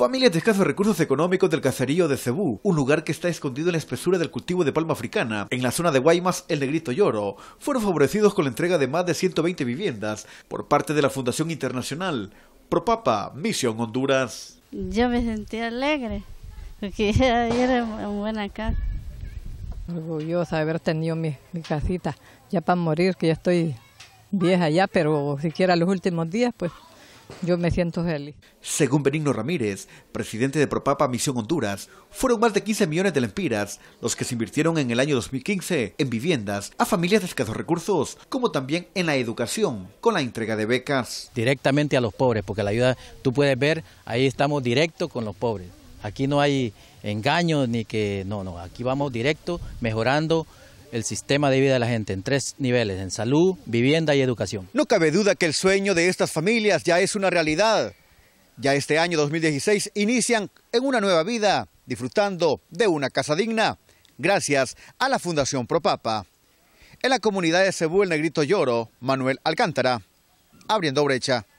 Familias de escasos recursos económicos del caserío de Cebú, un lugar que está escondido en la espesura del cultivo de palma africana, en la zona de Guaymas, el Negrito Lloro, fueron favorecidos con la entrega de más de 120 viviendas por parte de la Fundación Internacional Propapa Misión Honduras. Yo me sentí alegre, porque era una buena casa. Orgullosa de haber tenido mi, mi casita, ya para morir, que ya estoy vieja ya, pero siquiera los últimos días, pues yo me siento feliz. Según Benigno Ramírez, presidente de Propapa Misión Honduras, fueron más de 15 millones de lempiras los que se invirtieron en el año 2015 en viviendas a familias de escasos recursos, como también en la educación, con la entrega de becas. Directamente a los pobres, porque la ayuda, tú puedes ver, ahí estamos directo con los pobres. Aquí no hay engaños ni que, no, no, aquí vamos directo mejorando el sistema de vida de la gente en tres niveles, en salud, vivienda y educación. No cabe duda que el sueño de estas familias ya es una realidad. Ya este año 2016 inician en una nueva vida, disfrutando de una casa digna, gracias a la Fundación Propapa. En la comunidad de Cebú, el Negrito Lloro, Manuel Alcántara, abriendo brecha.